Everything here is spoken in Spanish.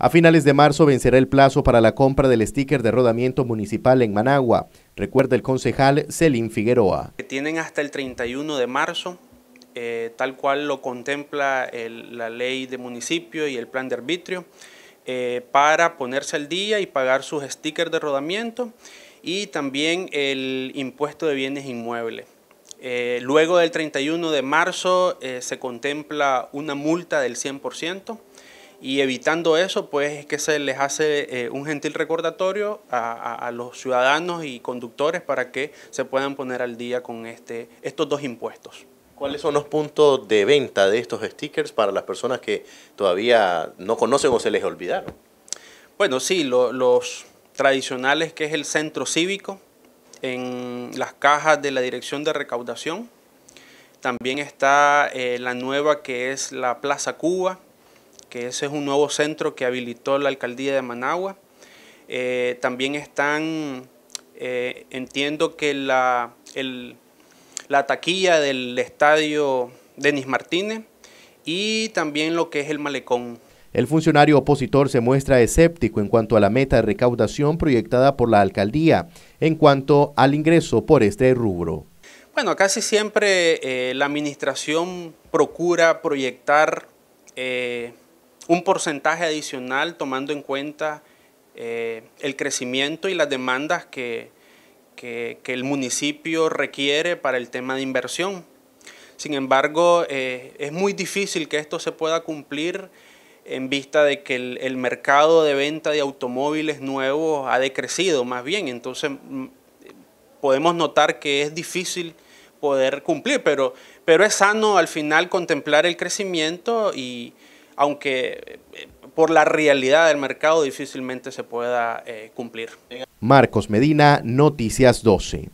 A finales de marzo vencerá el plazo para la compra del sticker de rodamiento municipal en Managua, recuerda el concejal Celín Figueroa. Tienen hasta el 31 de marzo, eh, tal cual lo contempla la ley de municipio y el plan de arbitrio, eh, para ponerse al día y pagar sus stickers de rodamiento y también el impuesto de bienes inmuebles. Eh, luego del 31 de marzo se contempla una multa del 100% y evitando eso, pues es que se les hace eh, un gentil recordatorio a, los ciudadanos y conductores para que se puedan poner al día con este, estos dos impuestos. ¿Cuáles son los puntos de venta de estos stickers para las personas que todavía no conocen o se les olvidaron? Bueno, sí, los tradicionales que es el centro cívico, en las cajas de la Dirección de Recaudación. También está eh, la nueva que es la Plaza Cuba, que ese es un nuevo centro que habilitó la alcaldía de Managua. Eh, también están, eh, entiendo que la, la taquilla del estadio Denis Martínez y también lo que es el malecón. El funcionario opositor se muestra escéptico en cuanto a la meta de recaudación proyectada por la alcaldía en cuanto al ingreso por este rubro. Bueno, casi siempre eh, la administración procura proyectar un porcentaje adicional tomando en cuenta eh, el crecimiento y las demandas que, el municipio requiere para el tema de inversión. Sin embargo, eh, es muy difícil que esto se pueda cumplir en vista de que el, el mercado de venta de automóviles nuevos ha decrecido más bien. Entonces, mm, podemos notar que es difícil poder cumplir, pero, pero es sano al final contemplar el crecimiento y, aunque eh, por la realidad del mercado difícilmente se pueda eh, cumplir. Marcos Medina, Noticias 12.